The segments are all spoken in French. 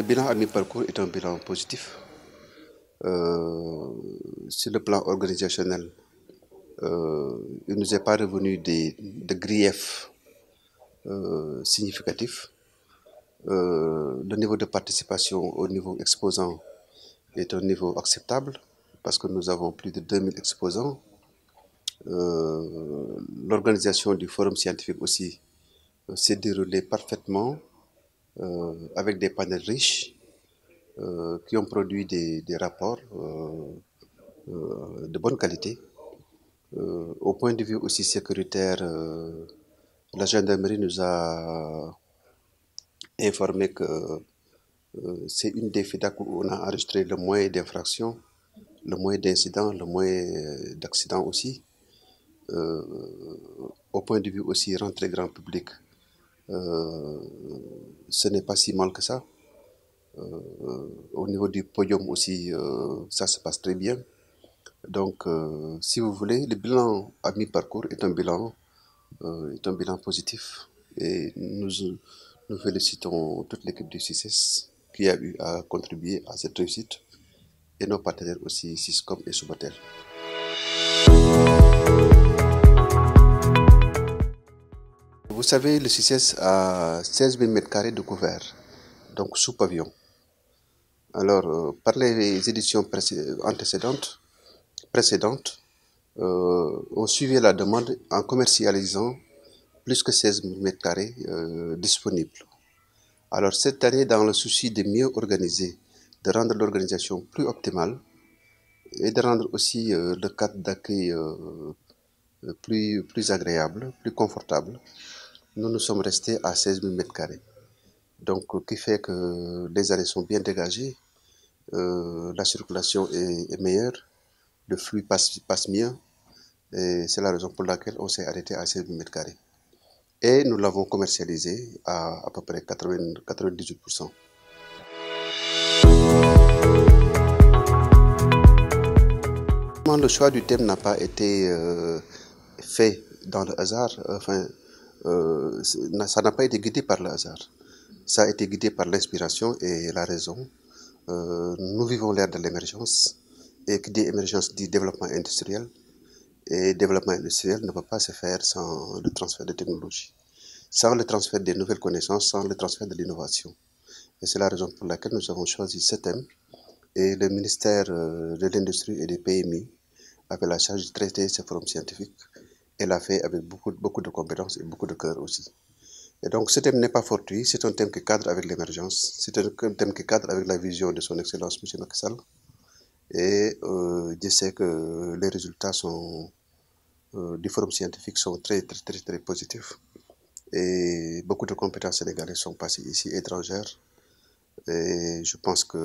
le bilan à mi-parcours est un bilan positif. Euh, sur le plan organisationnel, euh, il ne nous est pas revenu de griefs significatif. Euh, significatifs. le niveau de participation au niveau exposant est un niveau acceptable parce que nous avons plus de 2000 exposants. L'organisation du forum scientifique aussi s'est déroulée parfaitement euh, avec des panels riches euh, qui ont produit des, rapports euh, de bonne qualité. au point de vue aussi sécuritaire, la gendarmerie nous a informé que c'est une des FEDAC où on a enregistré le moins d'infractions, le moins d'incidents, le moins d'accidents aussi. au point de vue aussi rentrée grand public, euh, ce n'est pas si mal que ça. Euh, au niveau du podium aussi, euh, ça se passe très bien. Donc, si vous voulez, le bilan à mi-parcours est un bilan, est un bilan positif. Et nous, félicitons toute l'équipe du CISS qui a eu à contribuer à cette réussite et nos partenaires aussi, Syscom et Subater. Vous savez, le CCS a 16 000 m2 de couvert, donc sous pavillon. Alors, euh, par les éditions antécédentes, précédentes, euh, on suivait la demande en commercialisant plus que 16 000 m2 disponibles. Alors, cette année, dans le souci de mieux organiser, de rendre l'organisation plus optimale et de rendre aussi euh, le cadre d'accueil plus agréable, plus confortable, nous nous sommes restés à 16 000 m carrés. Donc, euh, qui fait que euh, les allées sont bien dégagées, euh, la circulation est, meilleure, le flux passe, mieux, et c'est la raison pour laquelle on s'est arrêté à 16 000 m Et nous l'avons commercialisé à à peu près 98%. Le choix du thème n'a pas été fait dans le hasard. Enfin, euh, ça n'a pas été guidé par le hasard. Ça a été guidé par l'inspiration et la raison. Euh, nous vivons l'ère de l'émergence. Et qui dit émergence dit développement industriel. Et développement industriel ne va pas se faire sans le transfert de technologies, sans le transfert des nouvelles connaissances, sans le transfert de l'innovation. Et c'est la raison pour laquelle nous avons choisi ce thème. Et le ministère euh, de l'Industrie et des PMI avait la charge de traiter ce forums scientifiques elle a fait avec beaucoup, beaucoup de compétences et beaucoup de cœur aussi. Et donc ce thème n'est pas fortuit, c'est un thème qui cadre avec l'émergence, c'est un thème qui cadre avec la vision de son Excellence M. Macky Et euh, je sais que les résultats sont, euh, du forum scientifique sont très, très, très, très positifs. Et beaucoup de compétences sénégalaises sont passées ici, étrangères. Et je pense que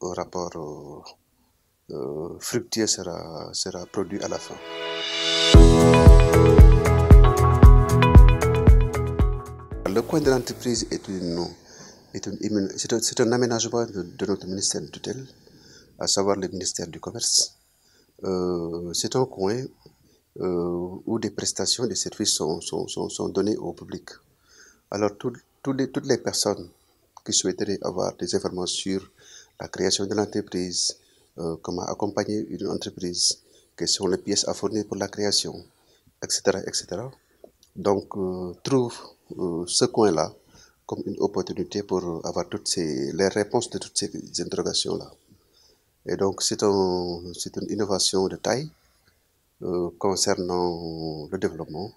qu'un rapport euh, euh, fructueux sera, sera produit à la fin. le coin de l'entreprise est, c'est un aménagement de, notre ministère de tutelle, à savoir le ministère du Commerce. Euh, c'est un coin euh, où des prestations, des services sont, sont, sont, donnés au public. Alors, toutes les personnes qui souhaiteraient avoir des informations sur la création de l'entreprise, euh, comment accompagner une entreprise, quelles sont les pièces à fournir pour la création, etc. etc. Donc, trouvent... trouve euh, ce coin-là comme une opportunité pour avoir toutes ces, les réponses de toutes ces interrogations-là. Et donc, c'est un, une innovation de taille euh, concernant le développement,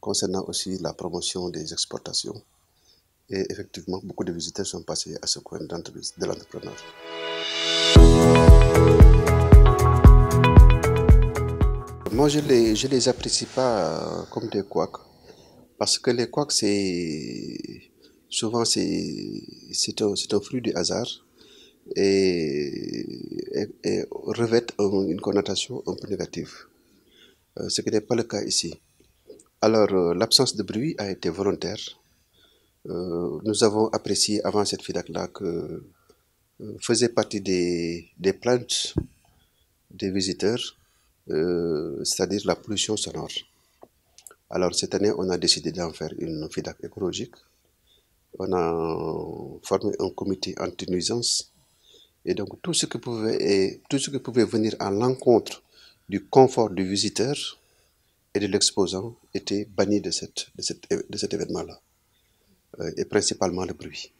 concernant aussi la promotion des exportations. Et effectivement, beaucoup de visiteurs sont passés à ce coin de l'entrepreneur. Moi, je ne les, je les apprécie pas comme des couacs parce que les que c'est souvent c'est un, fruit du hasard et, revêtent une connotation un peu négative, euh, ce qui n'est pas le cas ici. Alors, euh, l'absence de bruit a été volontaire. Euh, nous avons apprécié avant cette FIDAC-là que faisait partie des, des plaintes des visiteurs, c'est-à-dire la pollution sonore. Alors cette année, on a décidé d'en faire une FIDAC écologique. On a formé un comité anti-nuisance. Et donc tout ce, que pouvait, et tout ce qui pouvait venir à l'encontre du confort du visiteur et de l'exposant était banni de, cette, de, cet événement-là. Euh, et principalement le bruit.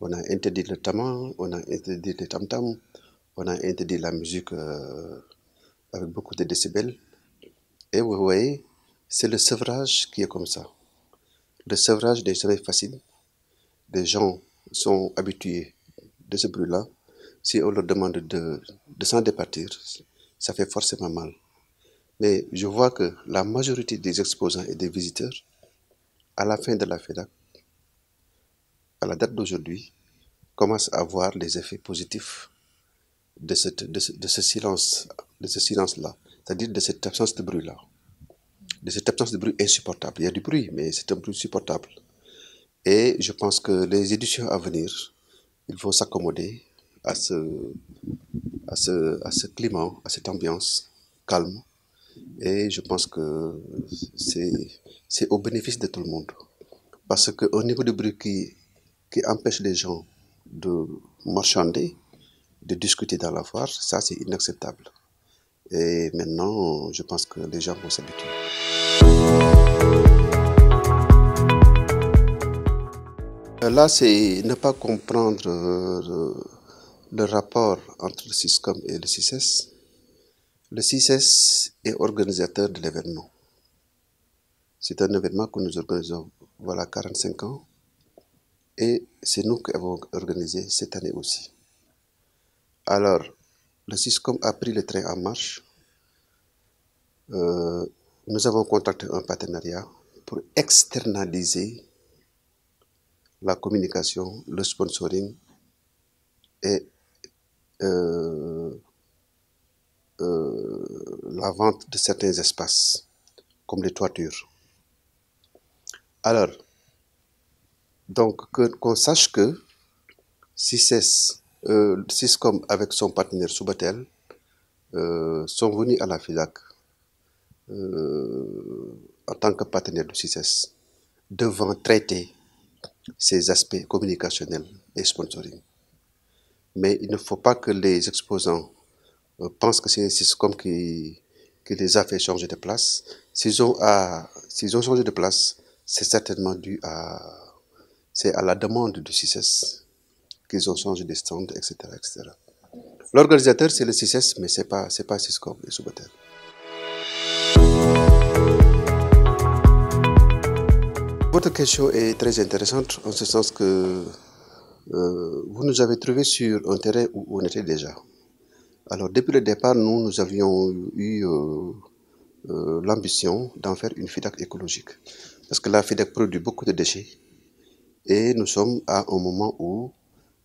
On a interdit le taman, on a interdit le tam-tam, on a interdit la musique euh, avec beaucoup de décibels. Et vous voyez, c'est le sevrage qui est comme ça. Le sevrage des est facile. Des gens sont habitués de ce bruit-là. Si on leur demande de, de s'en départir, ça fait forcément mal. Mais je vois que la majorité des exposants et des visiteurs, à la fin de la FEDAC, à la date d'aujourd'hui, commencent à voir les effets positifs de, cette, de, ce, silence, de ce silence-là, c'est-à-dire de cette absence de bruit-là de cette absence de bruit insupportable. Il y a du bruit, mais c'est un bruit supportable. Et je pense que les éditions à venir, il faut s'accommoder à ce, à, ce, climat, à cette ambiance calme. Et je pense que c'est au bénéfice de tout le monde. Parce qu'au niveau du bruit qui, qui empêche les gens de marchander, de discuter dans la foire, ça c'est inacceptable. Et maintenant, je pense que les gens vont s'habituer. Euh, là, c'est ne pas comprendre euh, le, rapport entre le CISCOM et le CISS. Le CISS est organisateur de l'événement. C'est un événement que nous organisons voilà 45 ans et c'est nous qui avons organisé cette année aussi. Alors, le CISCOM a pris le train en marche. Euh, nous avons contracté un partenariat pour externaliser la communication, le sponsoring et euh, euh, la vente de certains espaces, comme les toitures. Alors, donc, qu'on sache que CISES, euh, avec son partenaire Subatel, euh, sont venus à la FIDAC euh, en tant que partenaire du CISES, e devant traiter ces aspects communicationnels et sponsoring. Mais il ne faut pas que les exposants euh, pensent que c'est un CISCOM qui, qui les a fait changer de place. S'ils ont, à, ont changé de place, c'est certainement dû à, c'est à la demande du CISES e qu'ils ont changé de stand, etc. etc. L'organisateur, c'est le CISES, e mais ce n'est pas, pas Ciscom et Subotel. Votre question est très intéressante en ce sens que euh, vous nous avez trouvé sur un terrain où on était déjà. Alors depuis le départ, nous, nous avions eu euh, euh, l'ambition d'en faire une FIDAC écologique. Parce que la FIDAC produit beaucoup de déchets. Et nous sommes à un moment où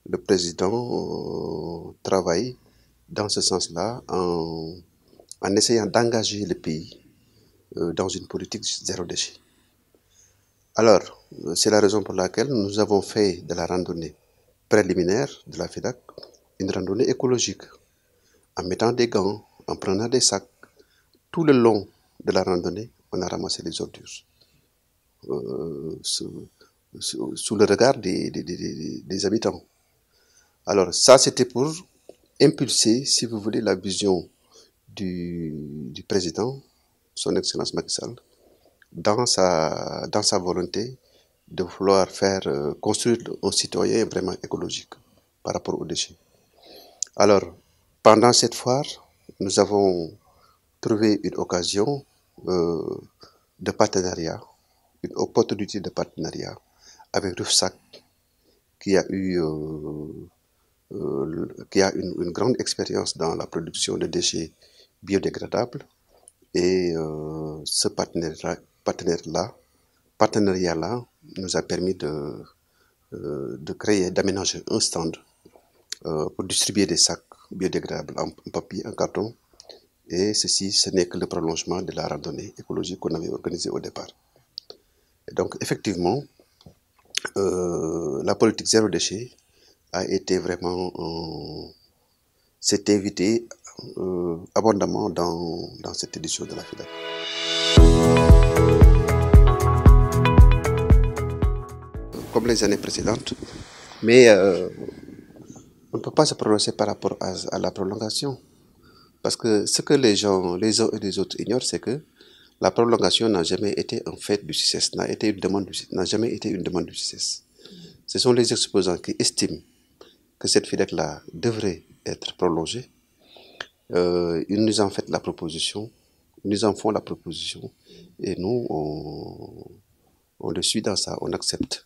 le président travaille dans ce sens-là en, en essayant d'engager le pays euh, dans une politique zéro déchet. Alors, euh, c'est la raison pour laquelle nous avons fait de la randonnée préliminaire de la FEDAC une randonnée écologique, en mettant des gants, en prenant des sacs. Tout le long de la randonnée, on a ramassé les ordures. Euh, sous, le regard des, habitants. Alors ça, c'était pour impulser, si vous voulez, la vision du, du président son Excellence Macky dans sa, dans sa volonté de vouloir faire euh, construire un citoyen vraiment écologique par rapport aux déchets. Alors, pendant cette foire, nous avons trouvé une occasion euh, de partenariat, une opportunité de partenariat avec Rufsac, qui a eu euh, qui a une grande expérience dans la production de déchets biodégradables et euh, ce partenaire-là, partenaire partenariat là nous a permis de, euh, de créer, d'aménager un stand euh, pour distribuer des sacs biodégradables en, papier, en carton. Et ceci, ce n'est que le prolongement de la randonnée écologique qu'on avait organisée au départ. Et donc, effectivement, la politique zéro déchet a été vraiment... s'est invitée euh, abondamment dans, dans, cette édition de la FIDAC. Comme les années précédentes, mais euh, on ne peut pas se prononcer par rapport à, la prolongation. Parce que ce que les gens, les uns et les autres ignorent, c'est que la prolongation n'a jamais été un fait du CICES, n'a été une demande n'a jamais été une demande du CICES. Ce sont les exposants qui estiment que cette fidèle là devrait être prolongée euh, ils nous ont fait la proposition, ils nous en font la proposition, et nous, on, on le suit dans ça, on accepte.